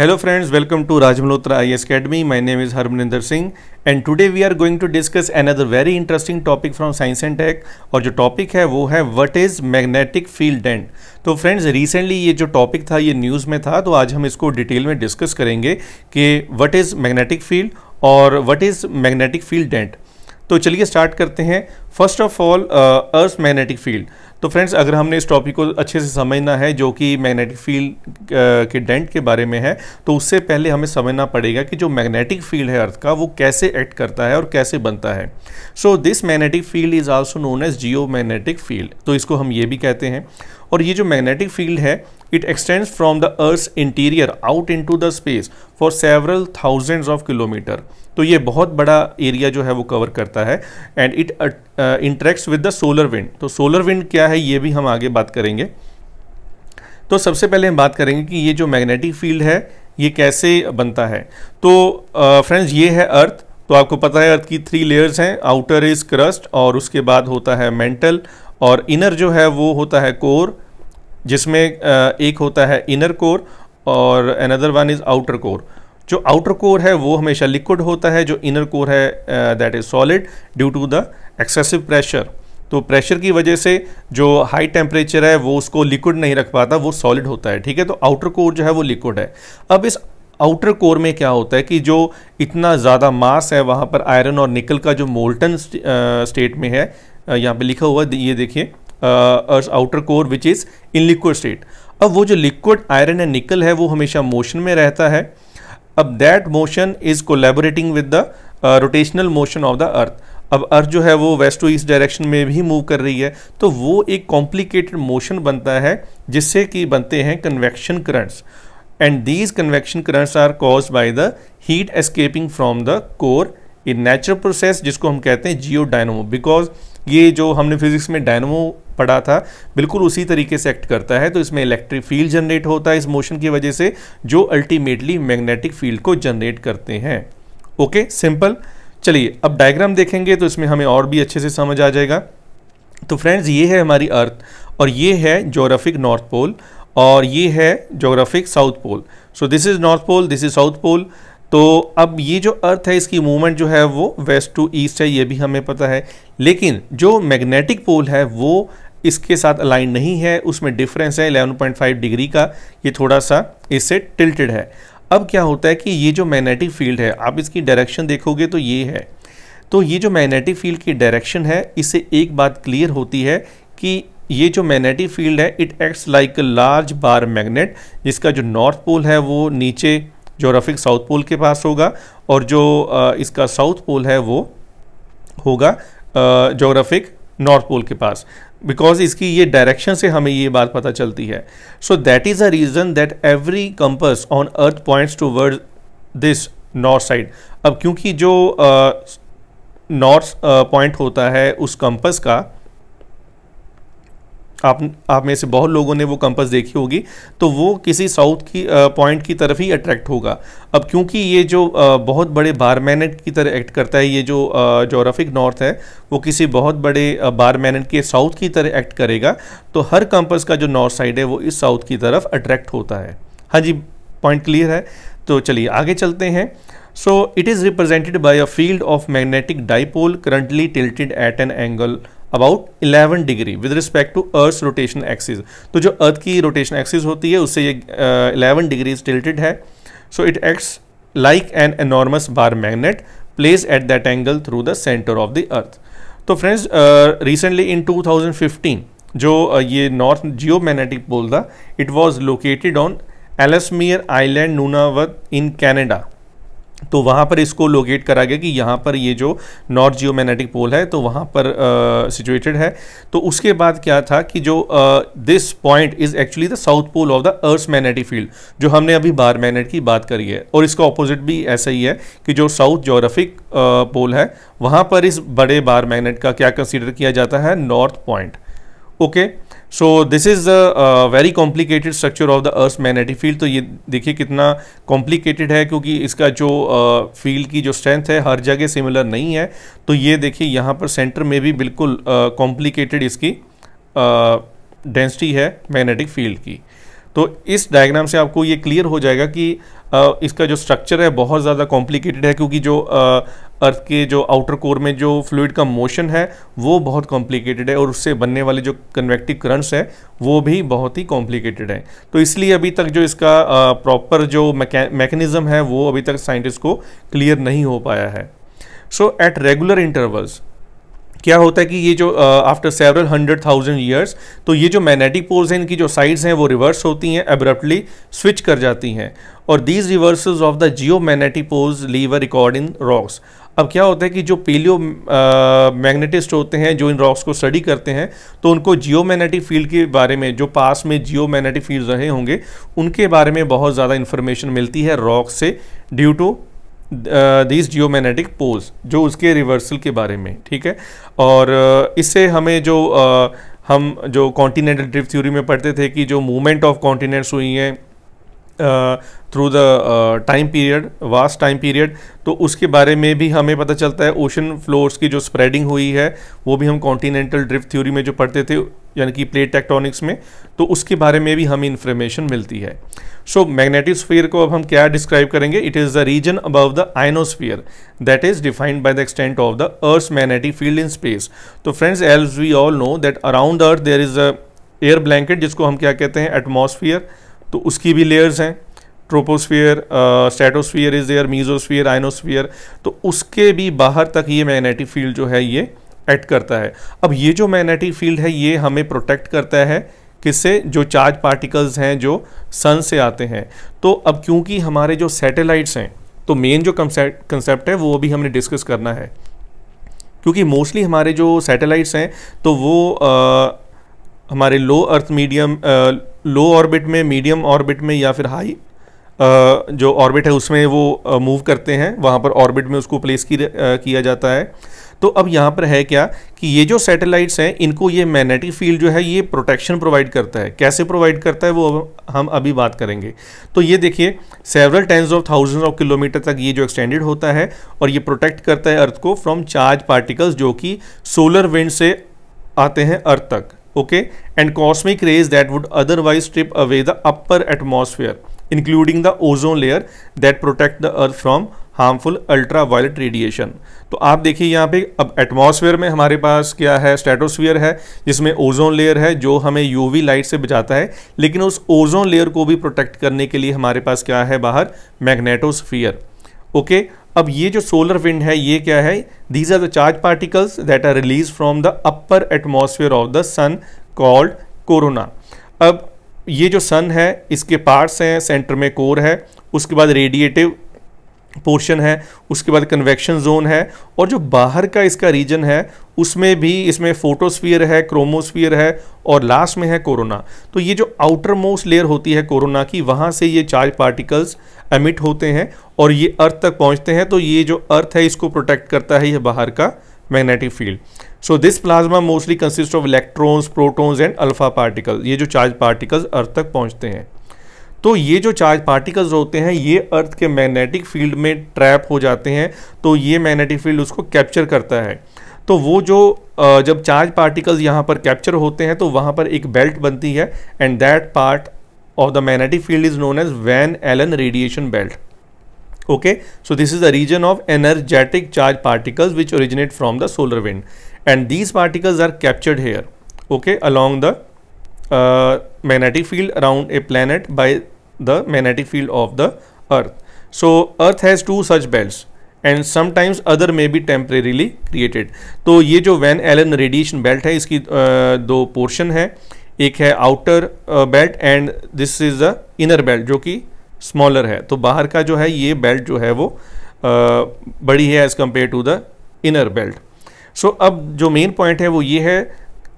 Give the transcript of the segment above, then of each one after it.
Hello friends, welcome to Raj I S academy my name is Harmaninder Singh and today we are going to discuss another very interesting topic from science and tech और जो topic है वो है what is magnetic field and तो friends recently ये जो topic था ये न्यूज़ में था तो आज हम इसको डिटेल में डिस्कस करेंगे कि वट इज़ मैग्नेटिक फील्ड और what is magnetic field dent तो चलिए स्टार्ट करते हैं first of all earth magnetic field तो फ्रेंड्स अगर हमने इस टॉपिक को अच्छे से समझना है जो कि मैग्नेटिक फील्ड uh, के डेंट के बारे में है तो उससे पहले हमें समझना पड़ेगा कि जो मैग्नेटिक फील्ड है अर्थ का वो कैसे एक्ट करता है और कैसे बनता है so this magnetic field is also known as geomagnetic field तो इसको हम ये भी कहते हैं और ये जो मैग्नेटिक फील्ड है It extends from the Earth's interior out into the space for several thousands of kilometer. तो ये बहुत बड़ा एरिया जो है वो कवर करता है and it interacts with the solar wind तो सोलर विंड क्या है ये भी हम आगे बात करेंगे तो सबसे पहले हम बात करेंगे कि ये जो मैग्नेटिक फील्ड है ये कैसे बनता है तो फ्रेंड्स uh, ये है अर्थ तो आपको पता है अर्थ की थ्री लेयर्स हैं आउटर इज क्रस्ट और उसके बाद होता है मेंटल और इनर जो है वो होता है कोर जिसमें एक होता है इनर कोर और another one is outer core जो आउटर कोर है वो हमेशा लिक्विड होता है जो इनर कोर है that is solid due to the excessive pressure तो प्रेशर की वजह से जो हाई टेम्परेचर है वो उसको लिक्विड नहीं रख पाता वो सॉलिड होता है ठीक है तो आउटर कोर जो है वो लिक्विड है अब इस आउटर कोर में क्या होता है कि जो इतना ज़्यादा मास है वहाँ पर आयरन और निकल का जो मोल्टन स्टेट में है यहाँ पे लिखा हुआ ये देखिए earth outer core which is in liquid state अब वो जो लिक्विड आयरन एंड निकल है वो हमेशा मोशन में रहता है अब that motion is collaborating with the rotational motion of the earth अब अर्थ जो है वो वेस्ट टू ईस्ट डायरेक्शन में भी मूव कर रही है तो वो एक कॉम्प्लिकेटेड मोशन बनता है जिससे कि बनते हैं convection currents and these convection currents are cause by the heat escaping from the core in natural process जिसको हम कहते हैं जियो डायनोमो बिकॉज ये जो हमने फिजिक्स में डायनोमो पड़ा था बिल्कुल उसी तरीके से एक्ट करता है तो इसमें इलेक्ट्रिक फील्ड जनरेट होता है इस मोशन की वजह से जो अल्टीमेटली मैग्नेटिक फील्ड को जनरेट करते हैं ओके सिंपल चलिए अब डायग्राम देखेंगे तो इसमें हमें और भी अच्छे से समझ आ जाएगा तो फ्रेंड्स ये है हमारी अर्थ और ये है जोग्राफिक नॉर्थ पोल और ये है geographic south pole so this is north pole this is south pole तो अब ये जो अर्थ है इसकी मूवमेंट जो है वो वेस्ट टू ईस्ट है ये भी हमें पता है लेकिन जो मैग्नेटिक पोल है वो इसके साथ अलाइन नहीं है उसमें डिफरेंस है 11.5 डिग्री का ये थोड़ा सा इससे टिल्टेड है अब क्या होता है कि ये जो मैग्नेटिक फील्ड है आप इसकी डायरेक्शन देखोगे तो ये है तो ये जो मैग्नेटिक फील्ड की डायरेक्शन है इससे एक बात क्लियर होती है कि ये जो मैग्नेटिक फील्ड है it acts like large bar magnet जिसका जो नॉर्थ पोल है वो नीचे जोग्राफिक साउथ पोल के पास होगा और जो इसका साउथ पोल है वो होगा जोग्राफिक नॉर्थ पोल के पास बिकॉज इसकी ये डायरेक्शन से हमें ये बात पता चलती है so that is a reason that every compass on earth points toward this north side अब क्योंकि जो नॉर्थ uh, पॉइंट uh, होता है उस कंपस का आप आप में से बहुत लोगों ने वो कंपस देखी होगी तो वो किसी साउथ की पॉइंट की तरफ ही अट्रैक्ट होगा अब क्योंकि ये जो आ, बहुत बड़े बार मैनेट की तरह एक्ट करता है ये जो जोग्राफिक नॉर्थ है वो किसी बहुत बड़े बार मैनेट के साउथ की तरह एक्ट करेगा तो हर कंपस का जो नॉर्थ साइड है वो इस साउथ की तरफ अट्रैक्ट होता है हाँ जी पॉइंट क्लियर है तो चलिए आगे चलते हैं so it is represented by a field of magnetic dipole currently tilted at an angle about 11 degree with respect to earth rotation axis तो जो अर्थ की रोटेशन एक्सिस होती है उससे ये इलेवन uh, डिग्रीज टिल्टेड है so it acts like an enormous bar magnet place at that angle through the centre of the earth तो friends recently in 2015 जो uh, ये नॉर्थ जियो मैग्नेटिक पोल था it was located on Ellesmere Island Nunavut in Canada तो वहाँ पर इसको locate करा गया कि यहाँ पर ये जो नॉर्थ जियो पोल है तो वहाँ पर सिचुएटेड uh, है तो उसके बाद क्या था कि जो this point is actually the south pole of the earth magnetic field जो हमने अभी बार मैग्नेट की बात करी है और इसका ऑपोजिट भी ऐसा ही है कि जो साउथ जोग्राफिक पोल है वहाँ पर इस बड़े बार मैगनेट का क्या कंसिडर किया जाता है north point okay okay? So this is the very complicated structure of the earth magnetic field तो ये देखिए कितना कॉम्प्लिकेटेड है क्योंकि इसका जो फील्ड uh, की जो स्ट्रेंथ है हर जगह सिमिलर नहीं है तो ये देखिए यहाँ पर सेंटर में भी बिल्कुल कॉम्प्लिकेटेड uh, इसकी डेंसिटी uh, है मैग्नेटिक फील्ड की तो इस डायग्राम से आपको ये क्लियर हो जाएगा कि इसका जो स्ट्रक्चर है बहुत ज़्यादा कॉम्प्लिकेटेड है क्योंकि जो अर्थ के जो आउटर कोर में जो फ्लूड का मोशन है वो बहुत कॉम्प्लिकेटेड है और उससे बनने वाले जो कन्वेक्टिव करंट्स है वो भी बहुत ही कॉम्प्लिकेटेड है तो इसलिए अभी तक जो इसका प्रॉपर जो मैकेनिज़्म है वो अभी तक साइंटिस्ट को क्लियर नहीं हो पाया है सो एट रेगुलर इंटरवल्स क्या होता है कि ये जो after several hundred thousand years तो ये जो मैग्नेटिक पोल्स हैं इनकी जो साइड्स हैं वो रिवर्स होती हैं एब्रप्टली स्विच कर जाती हैं और these reversals of the geomagnetic poles leave a record in rocks अब क्या होता है कि जो पेलियो मैग्नेटिस्ट होते हैं जो इन रॉक्स को स्टडी करते हैं तो उनको जियो मैग्नेटिक फील्ड के बारे में जो पास में जियो मैग्नेटिक फील्ड रहे होंगे उनके बारे में बहुत ज़्यादा इन्फॉर्मेशन मिलती है रॉक से due to these geomagnetic poles जो उसके रिवर्सल के बारे में ठीक है और uh, इससे हमें जो uh, हम जो कॉन्टीनेंटल ड्रिफ्ट थ्योरी में पढ़ते थे कि जो मूवमेंट ऑफ कॉन्टीनेंट्स हुई हैं through the time period vast time period तो उसके बारे में भी हमें पता चलता है ओशन फ्लोर्स की जो स्प्रेडिंग हुई है वो भी हम कॉन्टीनेंटल ड्रिफ्ट थ्योरी में जो पढ़ते थे यानी कि प्लेट टेक्टोनिक्स में तो उसके बारे में भी हमें इन्फॉर्मेशन मिलती है सो स्फीयर को अब हम क्या डिस्क्राइब करेंगे it is the region above the ionosphere that is defined by the extent of the earth magnetic field in space तो friends else we all know that around earth there is a air blanket जिसको हम क्या कहते हैं atmosphere तो उसकी भी layers हैं troposphere stratosphere is there mesosphere ionosphere तो उसके भी बाहर तक ये मैग्नेटिक फील्ड जो है ये एक्ट करता है अब ये जो मैग्नेटिक फील्ड है ये हमें प्रोटेक्ट करता है किससे जो चार्ज पार्टिकल्स हैं जो सन से आते हैं तो अब क्योंकि हमारे जो सैटेलाइट्स हैं तो मेन जो कंसेप्ट है वो भी हमने डिस्कस करना है क्योंकि मोस्टली हमारे जो सैटेलाइट्स हैं तो वो आ, uh, हमारे low earth medium low orbit में मीडियम ऑर्बिट में या फिर हाई जो ऑर्बिट है उसमें वो मूव करते हैं वहाँ पर ऑर्बिट में उसको प्लेस की, किया जाता है तो अब यहाँ पर है क्या कि ये जो सैटेलाइट्स हैं इनको ये मैग्नेटिक फील्ड जो है ये प्रोटेक्शन प्रोवाइड करता है कैसे प्रोवाइड करता है वो हम अभी बात करेंगे तो ये देखिए several tens of thousand of kilometre तक ये जो एक्सटेंडेड होता है और ये प्रोटेक्ट करता है अर्थ को फ्रॉम चार्ज पार्टिकल्स जो कि सोलर विंड से आते हैं अर्थ तक okay and cosmic rays that would otherwise strip away the upper atmosphere including the ozone layer that protect the earth from harmful ultraviolet radiation तो आप देखिए यहाँ पे अब एटमॉस्फेयर में हमारे पास क्या है स्ट्रेटोस्फीयर है जिसमें ओजोन लेयर है जो हमें यूवी लाइट से बचाता है लेकिन उस ओजोन लेयर को भी प्रोटेक्ट करने के लिए हमारे पास क्या है बाहर मैग्नेटोस्फीयर ओके अब ये जो सोलर विंड है ये क्या है these are the charge particles that are release from the upper atmosphere of the sun called corona अब ये जो सन है इसके पार्ट्स हैं सेंटर में कोर है उसके बाद रेडिएटिव पोर्शन है उसके बाद कन्वेक्शन जोन है और जो बाहर का इसका रीजन है उसमें भी इसमें फोटोस्फीयर है क्रोमोस्फीयर है और लास्ट में है कोरोना तो ये जो आउटर मोस्ट लेयर होती है कोरोना की वहाँ से ये चार्ज पार्टिकल्स एमिट होते हैं और ये अर्थ तक पहुँचते हैं तो ये जो अर्थ है इसको प्रोटेक्ट करता है ये बाहर का magnetic field so this plasma mostly consist of electrons protons and alpha particle ये जो चार्ज पार्टिकल्स अर्थ तक पहुँचते हैं तो ये जो चार्ज पार्टिकल्स होते हैं ये अर्थ के मैग्नेटिक फील्ड में ट्रैप हो जाते हैं तो ये मैग्नेटिक फील्ड उसको कैप्चर करता है तो वो जो जब चार्ज पार्टिकल्स यहाँ पर कैप्चर होते हैं तो वहाँ पर एक बेल्ट बनती है and that part of the magnetic field is known as Van Allen radiation belt okay so this is the region of energetic charge particles which originate from the solar wind and these particles are captured here okay along the magnetic field around a planet by the magnetic field of the earth. So earth has two such belts and sometimes other may be temporarily created तो ये जो van Allen radiation belt है इसकी दो portion है एक है outer belt and this is the inner belt जो कि स्मॉलर है तो बाहर का जो है ये बेल्ट जो है वो बड़ी है as compare to the inner belt so अब जो मेन पॉइंट है वो ये है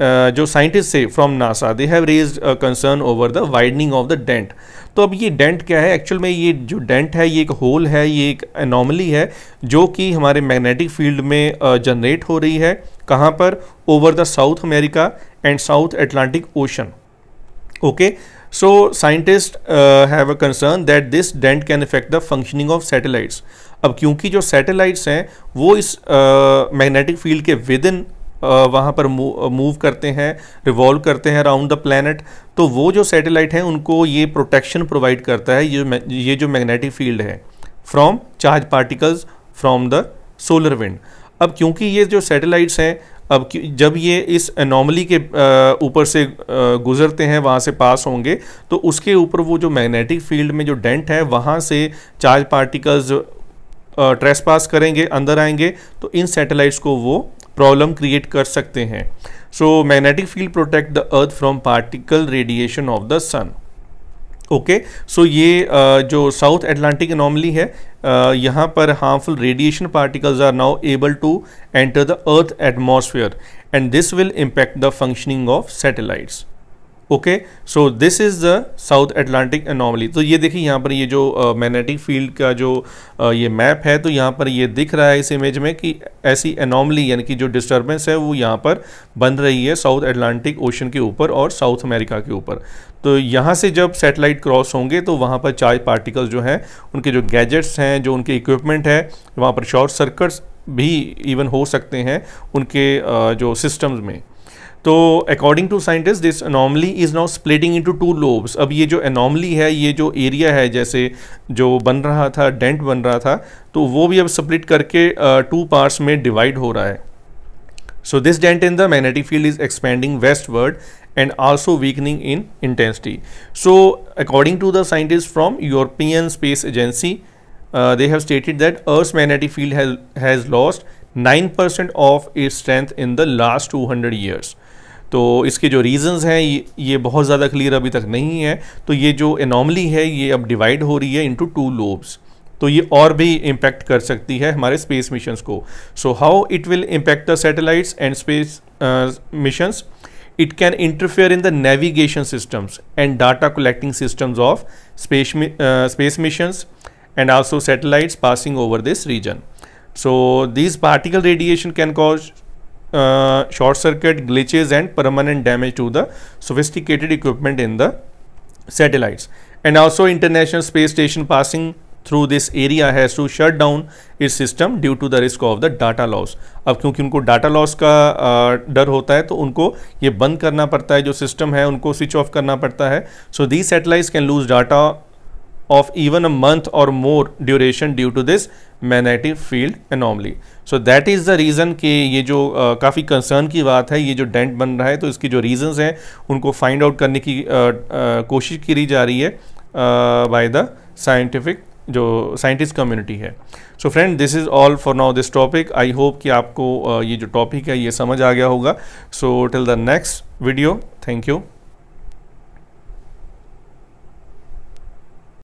Uh, जो साइंटिस्ट से from NASA they have raise concern over the widening of the dent तो अब ये डेंट क्या है एक्चुअल में ये जो डेंट है ये एक होल है ये एक अनोमली है जो कि हमारे मैग्नेटिक फील्ड में जनरेट uh, हो रही है कहाँ पर over the South America and South Atlantic Ocean okay so scientist have a concern that this dent can effect the functioning of satellites अब क्योंकि जो सैटेलाइट्स हैं वो इस मैग्नेटिक uh, फील्ड के विद इन वहाँ पर मूव करते हैं रिवॉल्व करते हैं अराउंड द प्लानट तो वो जो सैटेलाइट हैं उनको ये प्रोटेक्शन प्रोवाइड करता है ये ये जो मैग्नेटिक फील्ड है from charge particles from the solar wind अब क्योंकि ये जो सैटेलाइट्स हैं अब जब ये इस अनोमली के ऊपर से गुजरते हैं वहाँ से पास होंगे तो उसके ऊपर वो जो मैग्नेटिक फील्ड में जो डेंट है वहाँ से चार्ज पार्टिकल्स ट्रेस पास करेंगे अंदर आएंगे तो इन सैटेलाइट्स को वो प्रॉब्लम क्रिएट कर सकते हैं so magnetic field protect the earth from particle radiation of the sun okay so ये uh, जो साउथ एटलांटिक इनॉमली है uh, यहाँ पर harmful radiation particles are now able to enter the earth atmosphere and this will impact the functioning of satellites okay so this is the South Atlantic anomaly तो ये देखिए यहाँ पर ये जो मैग्नेटिक uh, फील्ड का जो uh, ये मैप है तो यहाँ पर ये दिख रहा है इस इमेज में कि ऐसी एनोमली यानी कि जो डिस्टर्बेंस है वो यहाँ पर बन रही है साउथ एटलांटिक ओशन के ऊपर और साउथ अमेरिका के ऊपर तो यहाँ से जब सेटेलाइट क्रॉस होंगे तो वहाँ पर चार्ज पार्टिकल्स जो हैं उनके जो गैजेट्स हैं जो उनके इक्विपमेंट है वहाँ पर शॉर्ट सर्कट्स भी इवन हो सकते हैं उनके uh, जो सिस्टम्स में तो according to scientist this anomaly is now splitting into two lobes अब ये जो अनोमली है ये जो एरिया है जैसे जो बन रहा था डेंट बन रहा था तो वो भी अब स्प्लिट करके टू uh, पार्ट्स में डिवाइड हो रहा है so this dent in the magnetic field is expanding westward and also weakening in intensity so according to the scientist from European Space Agency they have stated that earth magnetic field has lost 9% of its strength in the last 200 years. Uh, तो इसके जो reasons हैं ये बहुत ज़्यादा clear अभी तक नहीं है तो ये जो इनॉमली है ये अब डिवाइड हो रही है इनटू टू लोब्स तो ये और भी इम्पैक्ट कर सकती है हमारे स्पेस मिशंस को so how it will impact the satellites and space missions it can interfere in the navigation systems and data collecting systems of space space missions and also satellites passing over this region so this particle radiation can cause short circuit glitches and permanent damage to the sophisticated equipment in the satellites and also International Space Station passing through this area has to shut down is system due to the risk of the data loss अब क्योंकि उनको data loss का uh, डर होता है तो उनको ये बंद करना पड़ता है जो सिस्टम है उनको स्विच ऑफ करना पड़ता है so the satellite can lose data of even a month or more duration due to this magnetic field anomaly. So that is the reason कि ये जो uh, काफ़ी concern की बात है ये जो dent बन रहा है तो इसकी जो reasons हैं उनको find out करने की uh, uh, कोशिश की जा रही है by the scientific जो साइंटिस्ट कम्युनिटी है so friend this is all for now this topic I hope कि आपको ये जो टॉपिक है ये समझ आ गया होगा so till the next video thank you